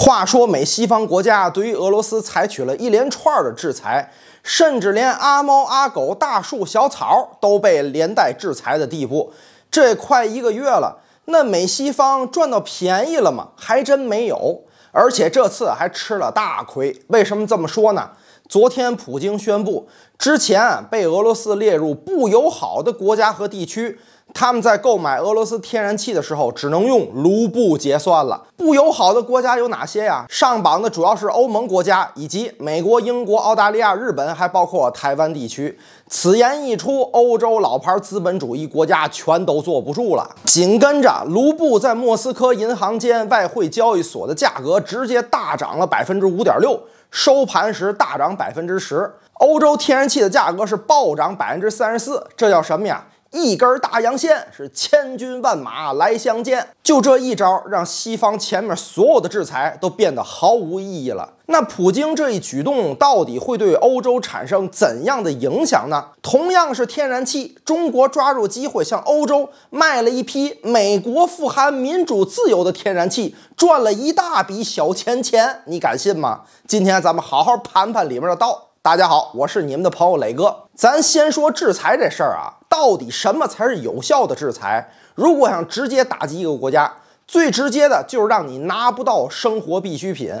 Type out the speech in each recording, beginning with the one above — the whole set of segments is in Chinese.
话说，美西方国家对于俄罗斯采取了一连串的制裁，甚至连阿猫阿狗、大树小草都被连带制裁的地步。这快一个月了，那美西方赚到便宜了吗？还真没有，而且这次还吃了大亏。为什么这么说呢？昨天普京宣布，之前被俄罗斯列入不友好的国家和地区。他们在购买俄罗斯天然气的时候，只能用卢布结算了。不友好的国家有哪些呀？上榜的主要是欧盟国家，以及美国、英国、澳大利亚、日本，还包括台湾地区。此言一出，欧洲老牌资本主义国家全都坐不住了。紧跟着，卢布在莫斯科银行间外汇交易所的价格直接大涨了百分之五点六，收盘时大涨百分之十。欧洲天然气的价格是暴涨百分之三十四，这叫什么呀？一根大阳线是千军万马来相见，就这一招让西方前面所有的制裁都变得毫无意义了。那普京这一举动到底会对欧洲产生怎样的影响呢？同样是天然气，中国抓住机会向欧洲卖了一批美国富含民主自由的天然气，赚了一大笔小钱钱，你敢信吗？今天咱们好好盘盘里面的道。大家好，我是你们的朋友磊哥。咱先说制裁这事儿啊，到底什么才是有效的制裁？如果想直接打击一个国家，最直接的就是让你拿不到生活必需品。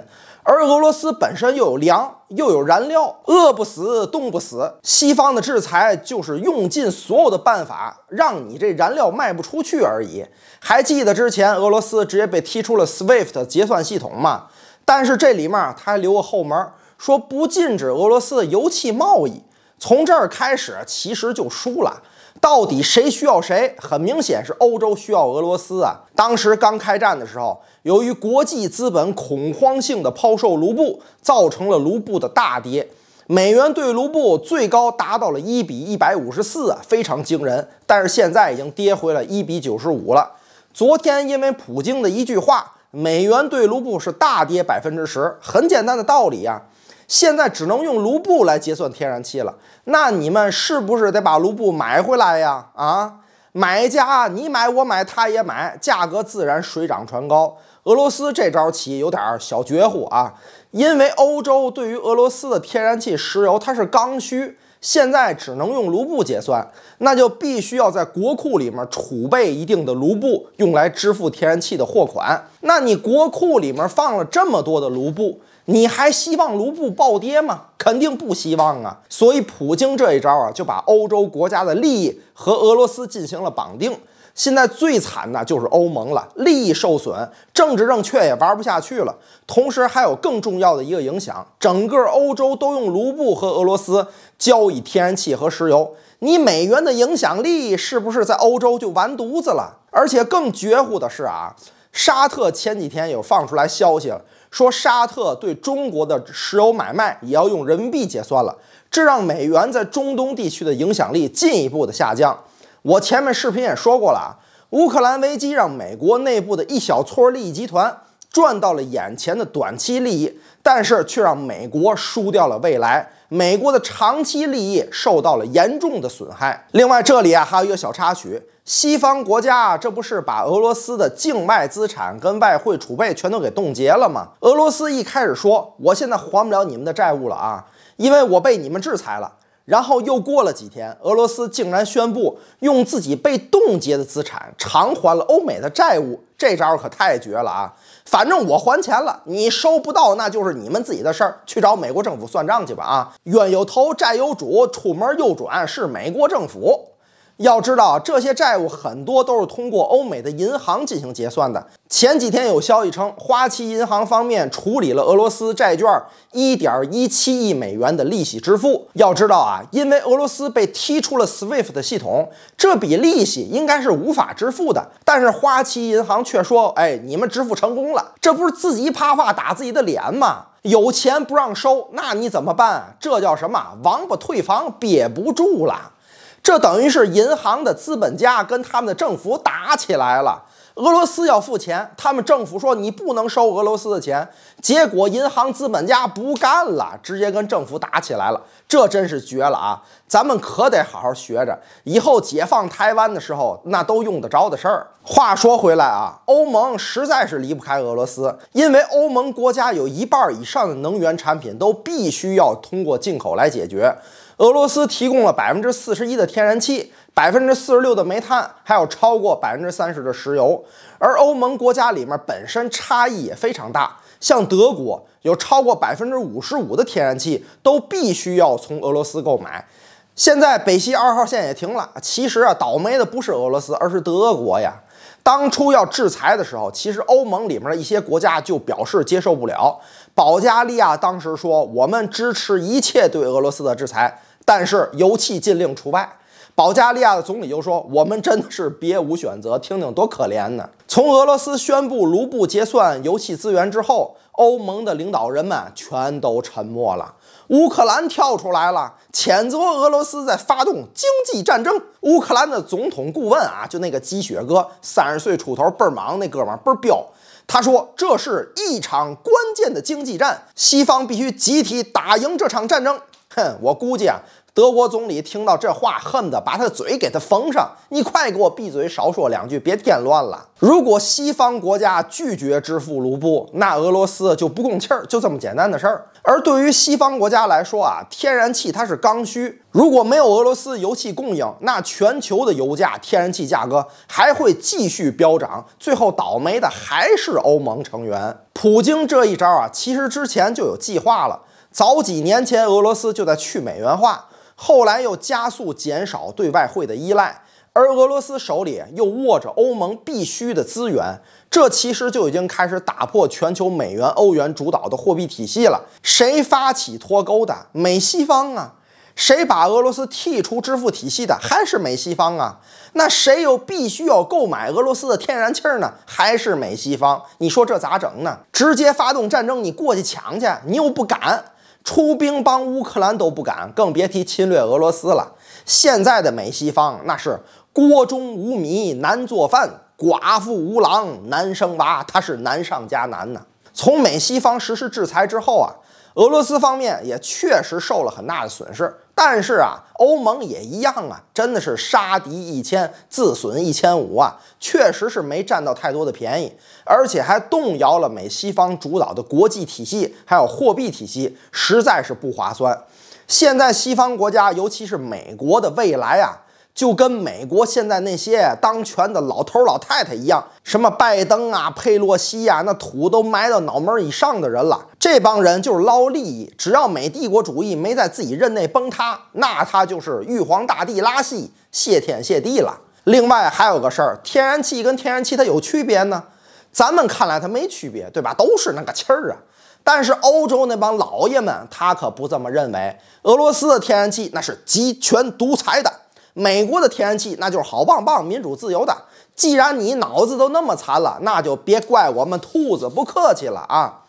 而俄罗斯本身又有粮，又有燃料，饿不死，冻不死。西方的制裁就是用尽所有的办法，让你这燃料卖不出去而已。还记得之前俄罗斯直接被踢出了 SWIFT 结算系统吗？但是这里面它还留个后门。说不禁止俄罗斯的油气贸易，从这儿开始其实就输了。到底谁需要谁？很明显是欧洲需要俄罗斯啊。当时刚开战的时候，由于国际资本恐慌性的抛售卢布，造成了卢布的大跌，美元对卢布最高达到了一比一百五十四啊，非常惊人。但是现在已经跌回了一比九十五了。昨天因为普京的一句话，美元对卢布是大跌百分之十。很简单的道理啊。现在只能用卢布来结算天然气了，那你们是不是得把卢布买回来呀？啊，买家你买我买他也买，价格自然水涨船高。俄罗斯这招棋有点小绝户啊，因为欧洲对于俄罗斯的天然气、石油，它是刚需。现在只能用卢布结算，那就必须要在国库里面储备一定的卢布，用来支付天然气的货款。那你国库里面放了这么多的卢布，你还希望卢布暴跌吗？肯定不希望啊！所以普京这一招啊，就把欧洲国家的利益和俄罗斯进行了绑定。现在最惨的就是欧盟了，利益受损，政治正确也玩不下去了。同时还有更重要的一个影响，整个欧洲都用卢布和俄罗斯交易天然气和石油，你美元的影响力是不是在欧洲就完犊子了？而且更绝乎的是啊，沙特前几天有放出来消息了，说沙特对中国的石油买卖也要用人民币结算了，这让美元在中东地区的影响力进一步的下降。我前面视频也说过了啊，乌克兰危机让美国内部的一小撮利益集团赚到了眼前的短期利益，但是却让美国输掉了未来，美国的长期利益受到了严重的损害。另外，这里啊还有一个小插曲，西方国家这不是把俄罗斯的境外资产跟外汇储备全都给冻结了吗？俄罗斯一开始说，我现在还不了你们的债务了啊，因为我被你们制裁了。然后又过了几天，俄罗斯竟然宣布用自己被冻结的资产偿还了欧美的债务，这招可太绝了啊！反正我还钱了，你收不到那就是你们自己的事儿，去找美国政府算账去吧！啊，冤有头债有主，出门右转是美国政府。要知道这些债务很多都是通过欧美的银行进行结算的。前几天有消息称，花旗银行方面处理了俄罗斯债券1.17亿美元的利息支付。要知道啊，因为俄罗斯被踢出了 SWIFT 的系统，这笔利息应该是无法支付的。但是花旗银行却说：“哎，你们支付成功了。”这不是自己啪啪打自己的脸吗？有钱不让收，那你怎么办？这叫什么？王八退房憋不住了。这等于是银行的资本家跟他们的政府打起来了。俄罗斯要付钱，他们政府说你不能收俄罗斯的钱，结果银行资本家不干了，直接跟政府打起来了。这真是绝了啊！咱们可得好好学着，以后解放台湾的时候，那都用得着的事儿。话说回来啊，欧盟实在是离不开俄罗斯，因为欧盟国家有一半以上的能源产品都必须要通过进口来解决。俄罗斯提供了百分之四十一的天然气，百分之四十六的煤炭，还有超过百分之三十的石油。而欧盟国家里面本身差异也非常大，像德国有超过百分之五十五的天然气都必须要从俄罗斯购买。现在北溪二号线也停了。其实啊，倒霉的不是俄罗斯，而是德国呀。当初要制裁的时候，其实欧盟里面的一些国家就表示接受不了。保加利亚当时说：“我们支持一切对俄罗斯的制裁，但是油气禁令除外。”保加利亚的总理又说：“我们真的是别无选择。”听听多可怜呢。从俄罗斯宣布卢布结算油气资源之后，欧盟的领导人们全都沉默了。乌克兰跳出来了，谴责俄罗斯在发动经济战争。乌克兰的总统顾问啊，就那个鸡血哥，三十岁出头，倍儿忙，那哥们儿倍儿彪。他说，这是一场关键的经济战，西方必须集体打赢这场战争。哼，我估计啊。德国总理听到这话，恨得把他的嘴给他缝上。你快给我闭嘴，少说两句，别添乱了。如果西方国家拒绝支付卢布，那俄罗斯就不供气儿，就这么简单的事儿。而对于西方国家来说啊，天然气它是刚需，如果没有俄罗斯油气供应，那全球的油价、天然气价格还会继续飙涨，最后倒霉的还是欧盟成员。普京这一招啊，其实之前就有计划了，早几年前俄罗斯就在去美元化。后来又加速减少对外汇的依赖，而俄罗斯手里又握着欧盟必须的资源，这其实就已经开始打破全球美元、欧元主导的货币体系了。谁发起脱钩的？美西方啊？谁把俄罗斯剔出支付体系的？还是美西方啊？那谁又必须要购买俄罗斯的天然气呢？还是美西方？你说这咋整呢？直接发动战争你过去抢去？你又不敢。出兵帮乌克兰都不敢，更别提侵略俄罗斯了。现在的美西方那是锅中无米难做饭，寡妇无郎难生娃，他是难上加难呐。从美西方实施制裁之后啊，俄罗斯方面也确实受了很大的损失。但是啊，欧盟也一样啊，真的是杀敌一千，自损一千五啊，确实是没占到太多的便宜，而且还动摇了美西方主导的国际体系，还有货币体系，实在是不划算。现在西方国家，尤其是美国的未来啊。就跟美国现在那些当权的老头老太太一样，什么拜登啊、佩洛西啊，那土都埋到脑门以上的人了。这帮人就是捞利益，只要美帝国主义没在自己任内崩塌，那他就是玉皇大帝拉稀，谢天谢地了。另外还有个事儿，天然气跟天然气它有区别呢，咱们看来它没区别，对吧？都是那个气儿啊。但是欧洲那帮老爷们他可不这么认为，俄罗斯的天然气那是集权独裁的。美国的天然气那就是好棒棒，民主自由的。既然你脑子都那么残了，那就别怪我们兔子不客气了啊！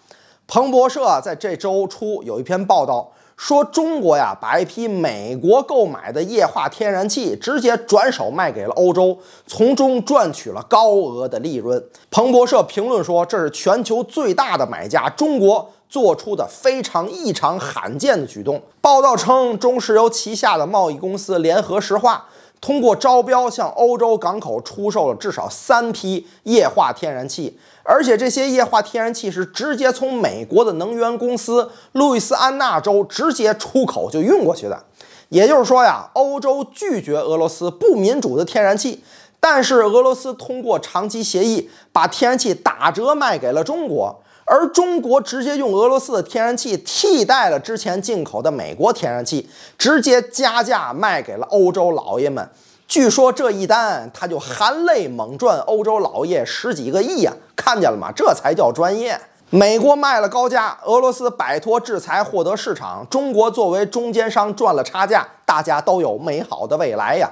彭博社在这周初有一篇报道，说中国呀把一批美国购买的液化天然气直接转手卖给了欧洲，从中赚取了高额的利润。彭博社评论说，这是全球最大的买家，中国。做出的非常异常罕见的举动。报道称，中石油旗下的贸易公司联合石化通过招标向欧洲港口出售了至少三批液化天然气，而且这些液化天然气是直接从美国的能源公司路易斯安那州直接出口就运过去的。也就是说呀，欧洲拒绝俄罗斯不民主的天然气，但是俄罗斯通过长期协议把天然气打折卖给了中国。而中国直接用俄罗斯的天然气替代了之前进口的美国天然气，直接加价卖给了欧洲老爷们。据说这一单他就含泪猛赚欧洲老爷十几个亿呀！看见了吗？这才叫专业。美国卖了高价，俄罗斯摆脱制裁获得市场，中国作为中间商赚了差价，大家都有美好的未来呀！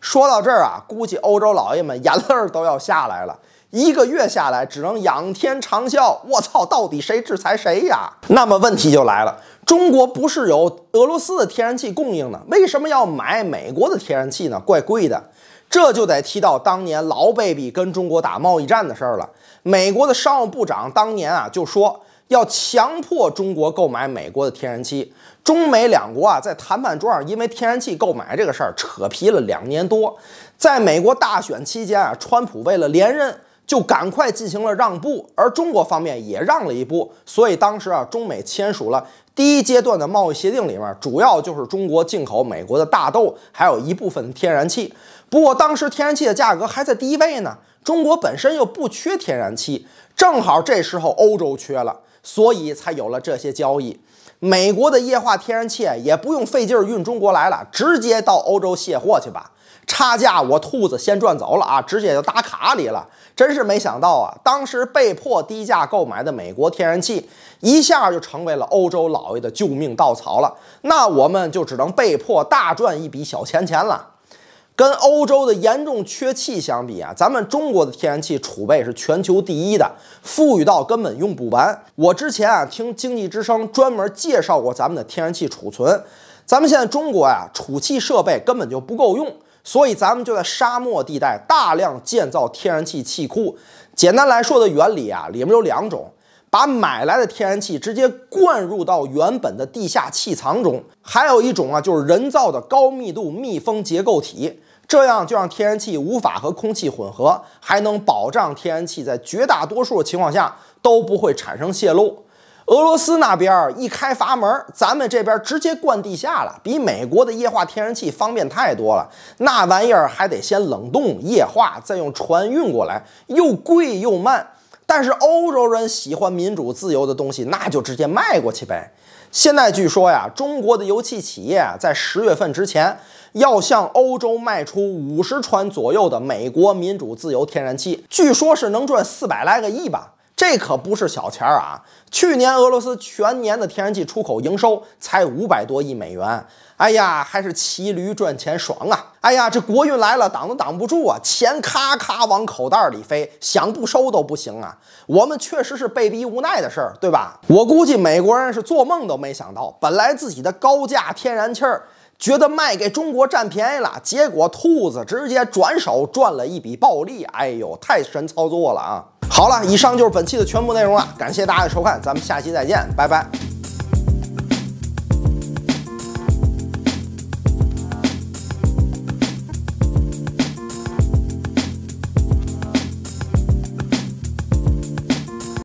说到这儿啊，估计欧洲老爷们眼泪都要下来了。一个月下来，只能仰天长啸。我操，到底谁制裁谁呀？那么问题就来了：中国不是有俄罗斯的天然气供应呢？为什么要买美国的天然气呢？怪贵的。这就得提到当年老 baby 跟中国打贸易战的事儿了。美国的商务部长当年啊就说要强迫中国购买美国的天然气。中美两国啊在谈判桌上因为天然气购买这个事儿扯皮了两年多。在美国大选期间啊，川普为了连任。就赶快进行了让步，而中国方面也让了一步，所以当时啊，中美签署了第一阶段的贸易协定，里面主要就是中国进口美国的大豆，还有一部分天然气。不过当时天然气的价格还在低位呢，中国本身又不缺天然气，正好这时候欧洲缺了，所以才有了这些交易。美国的液化天然气也不用费劲运中国来了，直接到欧洲卸货去吧。差价我兔子先赚走了啊，直接就打卡里了。真是没想到啊，当时被迫低价购买的美国天然气，一下就成为了欧洲老爷的救命稻草了。那我们就只能被迫大赚一笔小钱钱了。跟欧洲的严重缺气相比啊，咱们中国的天然气储备是全球第一的，富裕到根本用不完。我之前啊听经济之声专门介绍过咱们的天然气储存，咱们现在中国呀储气设备根本就不够用。所以，咱们就在沙漠地带大量建造天然气气库。简单来说的原理啊，里面有两种：把买来的天然气直接灌入到原本的地下气藏中；还有一种啊，就是人造的高密度密封结构体。这样就让天然气无法和空气混合，还能保障天然气在绝大多数的情况下都不会产生泄漏。俄罗斯那边一开阀门，咱们这边直接灌地下了，比美国的液化天然气方便太多了。那玩意儿还得先冷冻液化，再用船运过来，又贵又慢。但是欧洲人喜欢民主自由的东西，那就直接卖过去呗。现在据说呀，中国的油气企业在十月份之前要向欧洲卖出五十船左右的美国民主自由天然气，据说是能赚四百来个亿吧。这可不是小钱儿啊！去年俄罗斯全年的天然气出口营收才五百多亿美元。哎呀，还是骑驴赚钱爽啊！哎呀，这国运来了，挡都挡不住啊！钱咔咔往口袋里飞，想不收都不行啊！我们确实是被逼无奈的事儿，对吧？我估计美国人是做梦都没想到，本来自己的高价天然气儿觉得卖给中国占便宜了，结果兔子直接转手赚了一笔暴利。哎呦，太神操作了啊！好了，以上就是本期的全部内容了，感谢大家的收看，咱们下期再见，拜拜。